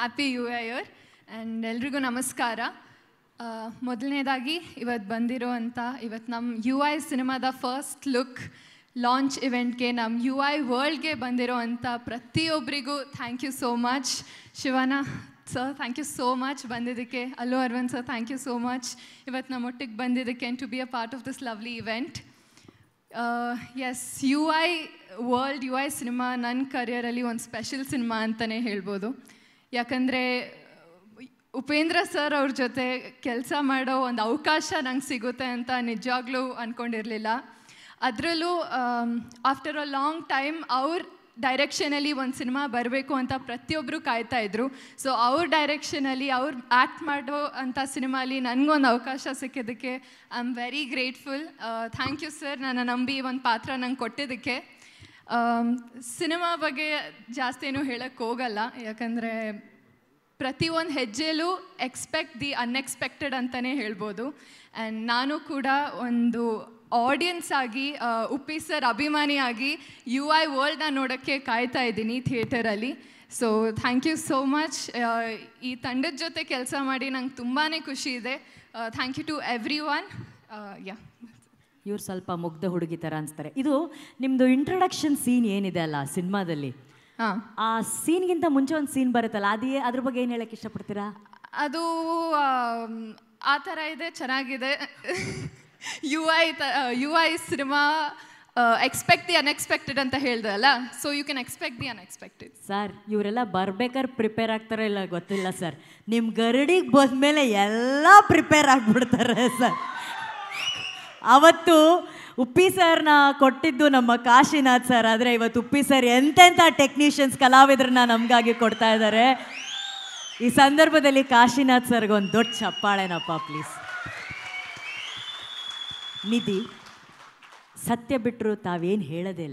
happy you here and ಎಲ್ರಿಗೂ ನಮಸ್ಕಾರ ಮೊದಲನೇದಾಗಿ ಇವತ್ತು ಬಂದಿರೋ ಅಂತ ಇವತ್ತು ನಮ್ಮ ಯು ಐ ಸಿನಿಮಾದ ಫಸ್ಟ್ ಲುಕ್ ಲಾಂಚ್ ಇವೆಂಟ್ಗೆ ನಮ್ಮ ಯು ಐ ವರ್ಲ್ಡ್ಗೆ ಬಂದಿರೋ ಅಂಥ ಪ್ರತಿಯೊಬ್ಬರಿಗೂ thank you so much Shivanna sir thank you so much ಬಂದಿದ್ದಕ್ಕೆ Allu Aravind sir thank you so much ಇವತ್ತು ನಮ್ಮ ಒಟ್ಟಿಗೆ ಬಂದಿದ್ದಕ್ಕೆ and to be a part of this lovely event yes U I world U I cinema ನನ್ನ ಕರಿಯರಲ್ಲಿ ಒಂದು ಸ್ಪೆಷಲ್ ಸಿನಿಮಾ ಅಂತಲೇ ಹೇಳ್ಬೋದು ಯಾಕಂದರೆ ಉಪೇಂದ್ರ ಸರ್ ಅವ್ರ ಜೊತೆ ಕೆಲಸ ಮಾಡೋ ಒಂದು ಅವಕಾಶ ನಂಗೆ ಸಿಗುತ್ತೆ ಅಂತ ನಿಜವಾಗ್ಲೂ ಅಂದ್ಕೊಂಡಿರಲಿಲ್ಲ ಅದರಲ್ಲೂ ಆಫ್ಟರ್ ಅ ಲಾಂಗ್ ಟೈಮ್ ಅವ್ರ ಡೈರೆಕ್ಷನಲ್ಲಿ ಒಂದು ಸಿನಿಮಾ ಬರಬೇಕು ಅಂತ ಪ್ರತಿಯೊಬ್ಬರು ಕಾಯ್ತಾ ಇದ್ರು ಸೊ ಅವ್ರ ಡೈರೆಕ್ಷನಲ್ಲಿ ಅವ್ರು ಆ್ಯಕ್ಟ್ ಮಾಡೋ ಅಂಥ ಸಿನಿಮಾಲಿ ನನಗೊಂದು ಅವಕಾಶ ಸಿಕ್ಕಿದ್ದಕ್ಕೆ I am very grateful thank you sir ನನ್ನ ನಂಬಿ ಒಂದು ಪಾತ್ರ ನಂಗೆ ಕೊಟ್ಟಿದ್ದಕ್ಕೆ ಸಿನಿಮಾ ಬಗ್ಗೆ ಜಾಸ್ತಿ ಏನು ಹೇಳಕ್ಕೆ ಹೋಗಲ್ಲ ಯಾಕಂದರೆ ಪ್ರತಿಯೊಂದು ಹೆಜ್ಜೆಲೂ ಎಕ್ಸ್ಪೆಕ್ಟ್ ದಿ ಅನ್ಎಕ್ಸ್ಪೆಕ್ಟೆಡ್ ಅಂತಲೇ ಹೇಳ್ಬೋದು ಆ್ಯಂಡ್ ನಾನು ಕೂಡ ಒಂದು ಆಡಿಯನ್ಸ್ ಆಗಿ ಉಪ್ಪಿ ಸರ್ ಅಭಿಮಾನಿಯಾಗಿ ಯು ಐ ವರ್ಲ್ಡ್ನ ನೋಡೋಕ್ಕೆ ಕಾಯ್ತಾ ಇದ್ದೀನಿ ಥಿಯೇಟರಲ್ಲಿ so thank you so much ಈ ತಂಡದ ಜೊತೆ ಕೆಲಸ ಮಾಡಿ ನಂಗೆ ತುಂಬಾ ಖುಷಿ ಇದೆ thank you to everyone yeah ಇವ್ರು ಸ್ವಲ್ಪ ಮುಗ್ಧ ಹುಡುಗಿ ಥರ ಅನಿಸ್ತಾರೆ ಇದು ನಿಮ್ಮದು ಇಂಟ್ರೊಡಕ್ಷನ್ ಸೀನ್ ಏನಿದೆ ಅಲ್ಲ ಸಿನಿಮಾದಲ್ಲಿ ಆ ಸೀನ್ಗಿಂತ ಮುಂಚೆ ಒಂದು ಸೀನ್ ಬರುತ್ತಲ್ಲ ಅದೇ ಅದ್ರ ಬಗ್ಗೆ ಏನು ಹೇಳಕ್ಕೆ ಇಷ್ಟಪಡ್ತೀರಾ ಅದು ಆ ಥರ ಇದೆ ಚೆನ್ನಾಗಿದೆ U I U I cinema expect the unexpected ಅಂತ ಹೇಳಿದೆ ಅಲ್ಲ so you can expect the unexpected sir ಇವರೆಲ್ಲ ಬರ್ಬೇಕಾದ್ರೆ ಪ್ರಿಪೇರ್ ಆಗ್ತಾರೆ ಇಲ್ಲ ಗೊತ್ತಿಲ್ಲ ಸರ್ ನಿಮ್ಮ ಗರಡಿಗೆ ಬಂದ ಮೇಲೆ ಎಲ್ಲ ಪ್ರಿಪೇರ್ ಆಗಿಬಿಡ್ತಾರೆ ಸರ್ ಅವತ್ತು ಉಪ್ಪಿ ಸರ್ನ ಕೊಟ್ಟಿದ್ದು ನಮ್ಮ ಕಾಶಿನಾಥ್ ಸರ್ ಆದರೆ ಇವತ್ತು ಉಪ್ಪಿ ಸರ್ ಎಂತೆಂಥ ಟೆಕ್ನಿಷಿಯನ್ಸ್ ಕಲಾವಿದ್ರನ್ನ ನಮಗಾಗಿ ಕೊಡ್ತಾ ಇದ್ದಾರೆ ಈ ಸಂದರ್ಭದಲ್ಲಿ ಕಾಶಿನಾಥ್ ಸರ್ಗೊಂದು ದೊಡ್ಡ ಚಪ್ಪಾಳೆನಪ್ಪ ಪ್ಲೀಸ್ ನಿಧಿ ಸತ್ಯ ಬಿಟ್ಟರು ತಾವೇನು ಹೇಳೋದಿಲ್ಲ